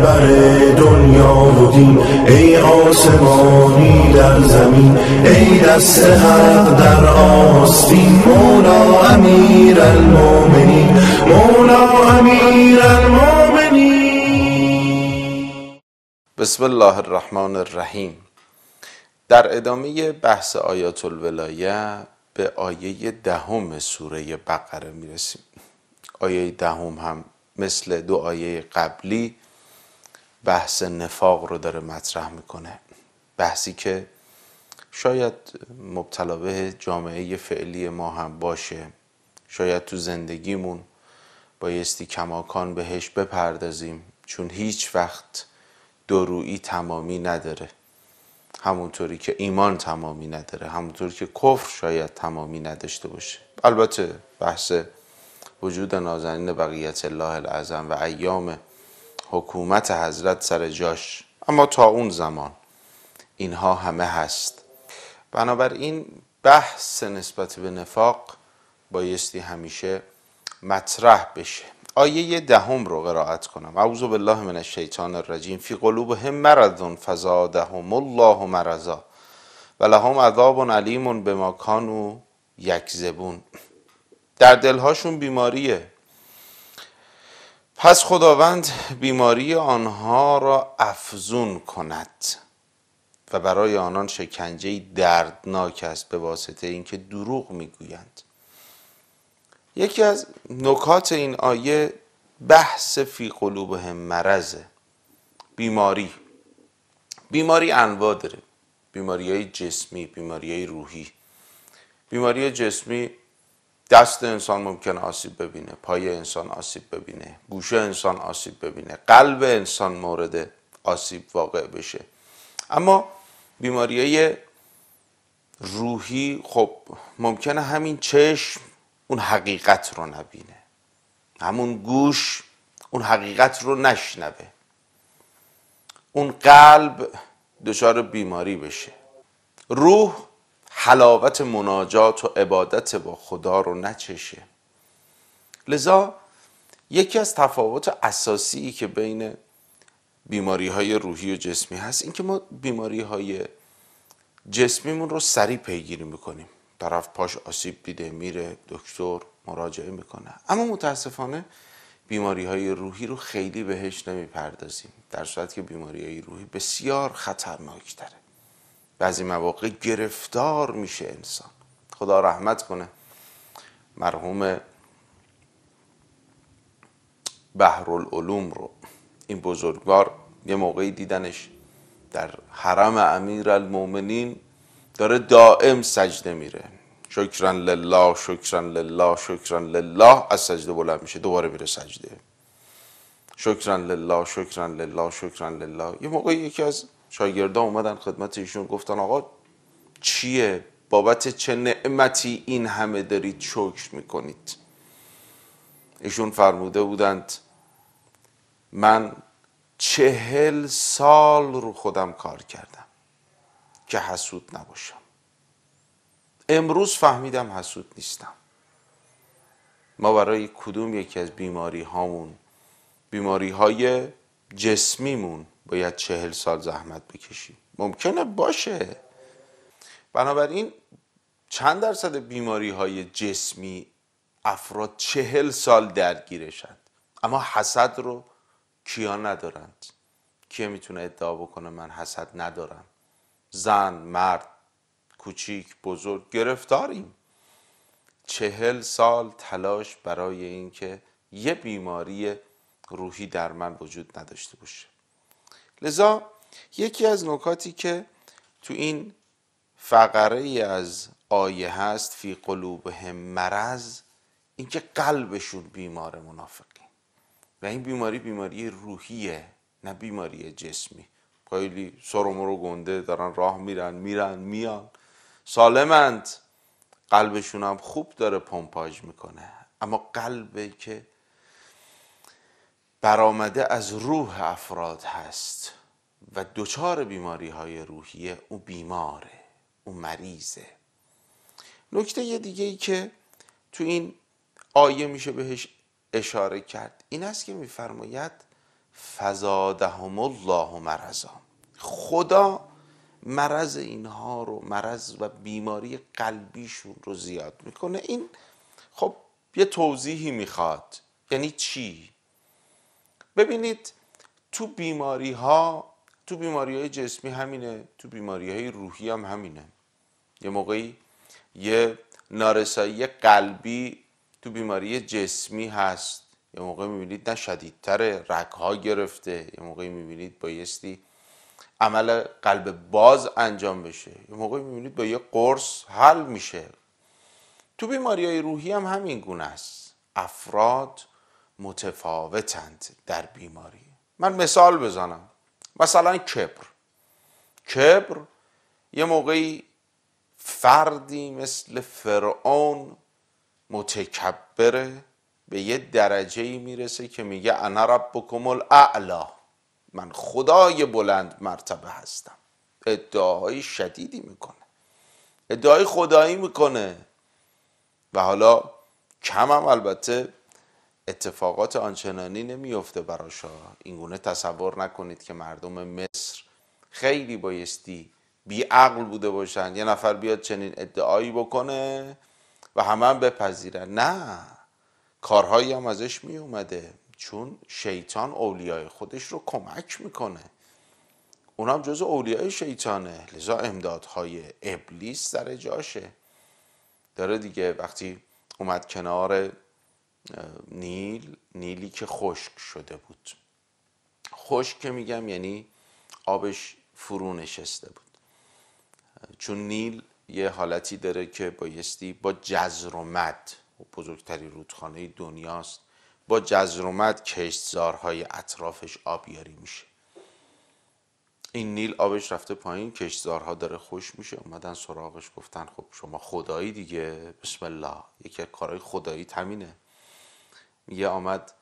رهبر دنیا و دین ای آسمانی در زمین ای دست حق در آستین مولا امیر المومنین مولا امیر بسم الله الرحمن الرحیم در ادامه بحث آیات الولایه به آیه دهم سوره بقره میرسیم آیه دهم هم مثل دو آیه قبلی بحث نفاق رو داره مطرح میکنه بحثی که شاید مبتلا به جامعه فعلی ما هم باشه شاید تو زندگیمون بایستی کماکان بهش بپردازیم چون هیچ وقت درویی تمامی نداره همونطوری که ایمان تمامی نداره همونطوری که کفر شاید تمامی نداشته باشه البته بحث وجود نازنین بقیت الله العظم و ایام حکومت حضرت سر جاش اما تا اون زمان اینها همه هست بنابراین بحث نسبت به نفاق بایستی همیشه مطرح بشه آیه دهم رو قرائت کنم اعوذ بالله من الشیطان الرجیم فی قلوبهم مرض فزادهم الله مرضا و لهم عذاب علیم بما کانوا یکذبون در دلهاشون بیماریه پس خداوند بیماری آنها را افزون کند و برای آنان شکنجه دردناک است به واسطه اینکه دروغ میگویند یکی از نکات این آیه بحث فی قلوبهم مرزه بیماری بیماری انواع داره بیماری های جسمی بیماری های روحی بیماری جسمی دست انسان ممکن آسیب ببینه پای انسان آسیب ببینه گوش انسان آسیب ببینه قلب انسان مورد آسیب واقع بشه اما بیماری روحی خب ممکنه همین چشم اون حقیقت رو نبینه همون گوش اون حقیقت رو نشنوه اون قلب دچار بیماری بشه روح حلاوت مناجات و عبادت با خدا رو نچشه لذا یکی از تفاوت اساسی که بین بیماری های روحی و جسمی هست اینکه ما بیماری های جسمیمون رو سریع پیگیری میکنیم طرف پاش آسیب دیده میره دکتر مراجعه میکنه اما متاسفانه بیماری های روحی رو خیلی بهش نمیپردازیم در صورت که بیماری های روحی بسیار خطرناک داره بعضی مواقع گرفتار میشه انسان خدا رحمت کنه مرحوم العلوم رو این بزرگوار یه موقعی دیدنش در حرم امیر المومنین داره دائم سجده میره شکرن لله شکرن لله شکرن لله از سجده بلند میشه دوباره میره سجده شکرن لله شکرن لله شکرن لله یه موقع یکی از شاگردان اومدن خدمت ایشون گفتن آقا چیه بابت چه نعمتی این همه دارید شکر میکنید ایشون فرموده بودند من چهل سال رو خودم کار کردم که حسود نباشم امروز فهمیدم حسود نیستم ما برای کدوم یکی از بیماری هامون بیماری های جسمیمون باید چهل سال زحمت بکشی ممکنه باشه بنابراین چند درصد بیماری های جسمی افراد چهل سال درگیرشند اما حسد رو کیا ندارند کیا میتونه ادعا بکنه من حسد ندارم زن مرد کوچیک بزرگ گرفتاریم چهل سال تلاش برای اینکه یه بیماری روحی در من وجود نداشته باشه لذا یکی از نکاتی که تو این فقره ای از آیه هست فی قلوبهم مرض اینکه قلبشون بیمار منافقی و این بیماری بیماری روحیه نه بیماری جسمی خیلی سرمو رو گنده دارن راه میرن میرن میان سالمند قلبشون هم خوب داره پمپاژ میکنه اما قلبی که برآمده از روح افراد هست و دچار بیماری های روحیه او بیماره او مریضه نکته یه دیگه ای که تو این آیه میشه بهش اشاره کرد این است که میفرماید فزادهم الله مرضا خدا مرض اینها رو مرض و بیماری قلبیشون رو زیاد میکنه این خب یه توضیحی میخواد یعنی چی ببینید تو بیماری ها تو بیماری های جسمی همینه تو بیماری های روحی هم همینه یه موقعی یه نارسایی قلبی تو بیماری جسمی هست یه موقع میبینید نه شدیدتر ها گرفته یه موقعی میبینید بایستی عمل قلب باز انجام بشه یه موقعی میبینید با یه قرص حل میشه تو بیماری های روحی هم همین گونه است افراد متفاوتند در بیماری من مثال بزنم مثلا کبر کبر یه موقعی فردی مثل فرعون متکبره به یه درجه ای میرسه که میگه انا رب بکم الاعلا من خدای بلند مرتبه هستم ادعاهای شدیدی میکنه ادعای خدایی میکنه و حالا کمم البته اتفاقات آنچنانی نمیفته براشا اینگونه تصور نکنید که مردم مصر خیلی بایستی بیعقل بوده باشن یه نفر بیاد چنین ادعایی بکنه و همه هم بپذیرن نه کارهایی هم ازش می اومده چون شیطان اولیای خودش رو کمک میکنه اون هم جز اولیای شیطانه لذا امدادهای ابلیس در جاشه داره دیگه وقتی اومد کنار نیل نیلی که خشک شده بود خشک که میگم یعنی آبش فرو نشسته بود چون نیل یه حالتی داره که بایستی با جزر و مد بزرگتری رودخانه دنیاست با جزر و مد کشتزارهای اطرافش آبیاری میشه این نیل آبش رفته پایین کشتزارها داره خوش میشه اومدن سراغش گفتن خب شما خدایی دیگه بسم الله یکی از کارهای خدایی تمینه میگه آمد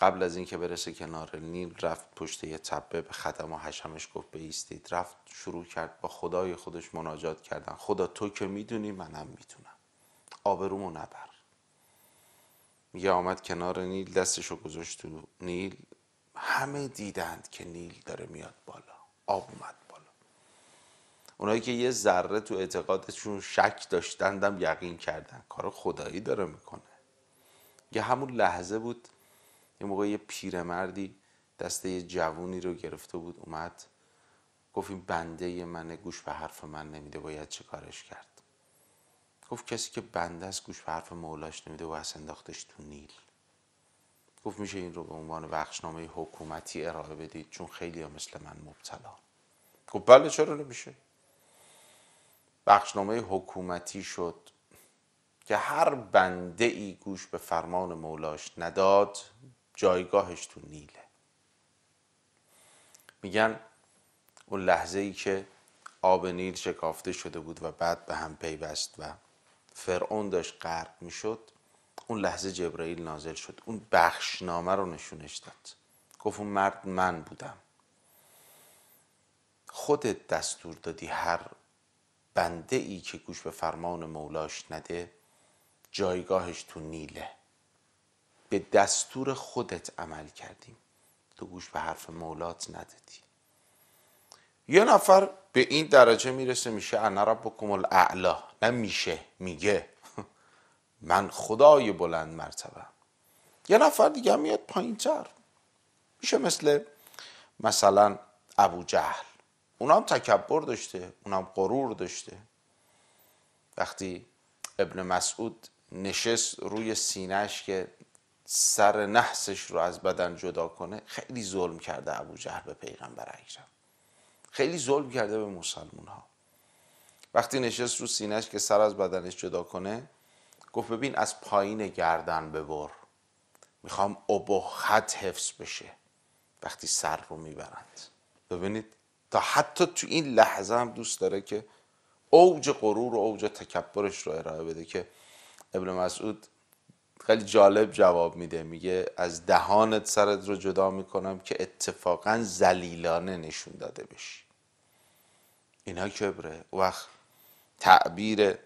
قبل از اینکه برسه کنار نیل رفت پشت یه تپه به خدم و حشمش گفت بیستید رفت شروع کرد با خدای خودش مناجات کردن خدا تو که میدونی منم میتونم آبرومو نبر میگه آمد کنار نیل دستشو گذاشت تو نیل همه دیدند که نیل داره میاد بالا آب اومد بالا اونایی که یه ذره تو اعتقادشون شک داشتندم یقین کردن کار خدایی داره میکنه یه همون لحظه بود یه موقع یه پیرمردی دسته یه جوونی رو گرفته بود اومد گفت این بنده منه گوش به حرف من نمیده باید چه کارش کرد گفت کسی که بنده است گوش به حرف مولاش نمیده و از انداختش تو نیل گفت میشه این رو به عنوان بخشنامه حکومتی ارائه بدید چون خیلی ها مثل من مبتلا گفت بله چرا نمیشه بخشنامه حکومتی شد که هر بنده ای گوش به فرمان مولاش نداد جایگاهش تو نیله میگن اون لحظه ای که آب نیل شکافته شده بود و بعد به هم پیوست و فرعون داشت غرق میشد اون لحظه جبرائیل نازل شد اون بخشنامه رو نشونش داد گفت اون مرد من بودم خودت دستور دادی هر بنده ای که گوش به فرمان مولاش نده جایگاهش تو نیله به دستور خودت عمل کردیم تو گوش به حرف مولات ندادی یه نفر به این درجه میرسه میشه انا ربکم الاعلا نه میشه میگه من خدای بلند مرتبه یه نفر دیگه میاد پایین تر میشه مثل مثلا ابو جهل اونم تکبر داشته اونم غرور داشته وقتی ابن مسعود نشست روی سینهش که سر نحسش رو از بدن جدا کنه خیلی ظلم کرده ابو جهل به پیغمبر اکرم خیلی ظلم کرده به مسلمون ها وقتی نشست رو سینهش که سر از بدنش جدا کنه گفت ببین از پایین گردن ببر میخوام ابهت حفظ بشه وقتی سر رو میبرند ببینید تا حتی تو این لحظه هم دوست داره که اوج غرور و اوج تکبرش رو ارائه بده که ابن مسعود خیلی جالب جواب میده میگه از دهانت سرت رو جدا میکنم که اتفاقا زلیلانه نشون داده بشی اینا کبره وقت تعبیر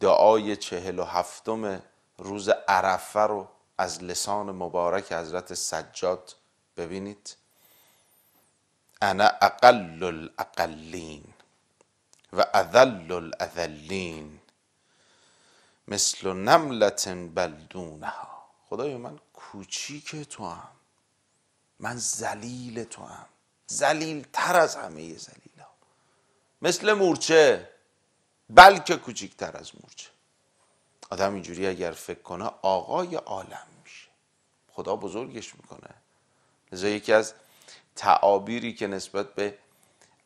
دعای چهل و هفتم روز عرفه رو از لسان مبارک حضرت سجاد ببینید انا اقل الاقلین و اذل الاذلین مثل نملتن بلدونها خدای من کوچیک تو هم من زلیل تو هم زلیل تر از همه زلیل ها مثل مورچه بلکه کوچیک تر از مورچه آدم اینجوری اگر فکر کنه آقای عالم میشه خدا بزرگش میکنه لذا یکی از تعابیری که نسبت به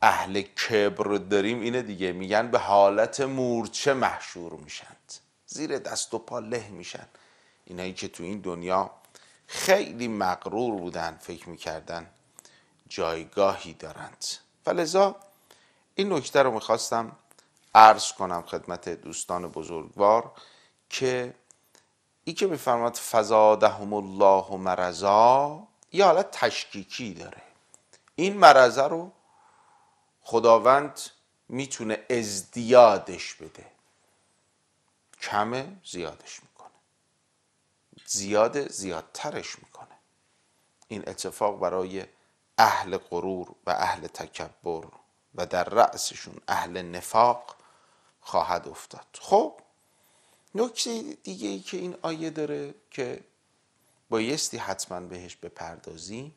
اهل کبر داریم اینه دیگه میگن به حالت مورچه محشور میشند زیر دست و پا له میشن اینایی که تو این دنیا خیلی مقرور بودن فکر میکردن جایگاهی دارند فلذا این نکته رو میخواستم عرض کنم خدمت دوستان بزرگوار که ای که میفرماد فزادهم الله مرزا یه حالت تشکیکی داره این مرزه رو خداوند میتونه ازدیادش بده کمه زیادش میکنه زیاد زیادترش میکنه این اتفاق برای اهل غرور و اهل تکبر و در رأسشون اهل نفاق خواهد افتاد خب نکته دیگه ای که این آیه داره که بایستی حتما بهش بپردازی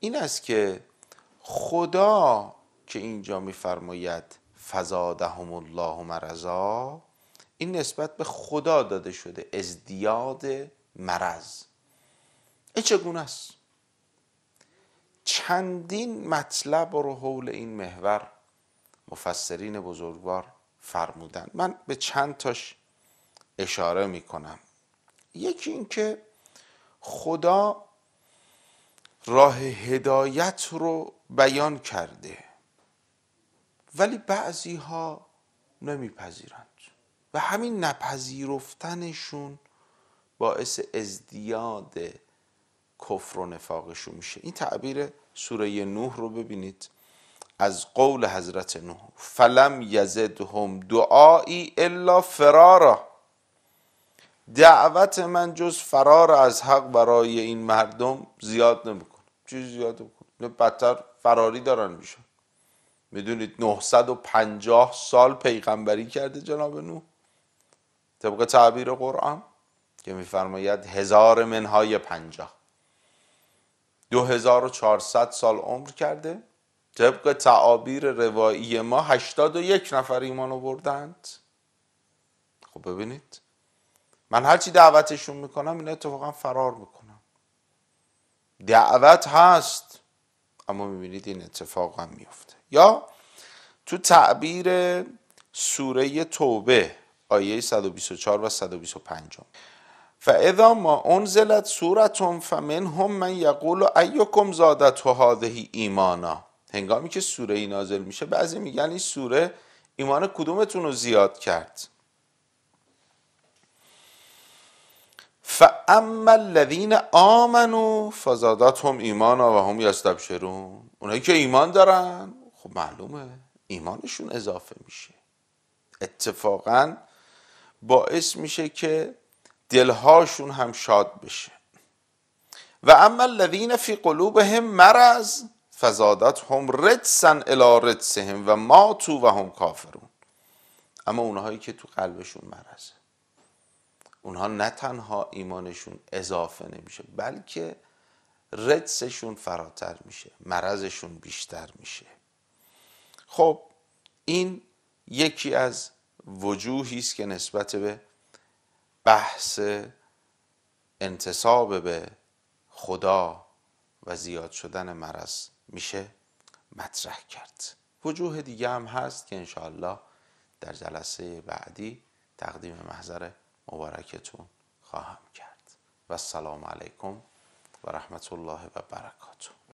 این است که خدا که اینجا میفرماید فزادهم الله مرزا این نسبت به خدا داده شده ازدیاد مرض این چگونه است چندین مطلب رو حول این محور مفسرین بزرگوار فرمودن من به چند تاش اشاره می کنم یکی اینکه خدا راه هدایت رو بیان کرده ولی بعضی ها نمیپذیرند و همین نپذیرفتنشون باعث ازدیاد کفر و نفاقشون میشه این تعبیر سوره نوح رو ببینید از قول حضرت نوح فلم یزدهم دعایی الا فرارا دعوت من جز فرار از حق برای این مردم زیاد نمیکنه چیز زیاد نمیکنه بدتر فراری دارن میشن میدونید 950 سال پیغمبری کرده جناب نوح طبق تعبیر قرآن که میفرماید هزار منهای پنجاه دو هزار و چهارصد سال عمر کرده طبق تعابیر روایی ما هشتاد و یک نفر ایمان آوردند خب ببینید من هرچی دعوتشون میکنم اینا اتفاقا فرار میکنم دعوت هست اما میبینید این اتفاق هم میفته یا تو تعبیر سوره توبه آیه 124 و 125 فاذا ما انزلت سورتون هم من یقول ایکم زادت و هذه ایمانا هنگامی که سوره ای نازل میشه بعضی میگن این سوره ایمان کدومتون رو زیاد کرد فاما الذین امنوا فزادتهم ایمانا و هم یستبشرون اونایی که ایمان دارن خب معلومه ایمانشون اضافه میشه اتفاقا باعث میشه که دلهاشون هم شاد بشه و اما الذین فی قلوبهم مرض فزادت هم ردسن الى ردسهم و ما تو و هم کافرون اما اونهایی که تو قلبشون مرزه اونها نه تنها ایمانشون اضافه نمیشه بلکه ردسشون فراتر میشه مرزشون بیشتر میشه خب این یکی از وجوهی است که نسبت به بحث انتصاب به خدا و زیاد شدن مرض میشه مطرح کرد وجوه دیگه هم هست که انشاالله در جلسه بعدی تقدیم محضر مبارکتون خواهم کرد و السلام علیکم و رحمت الله و برکاته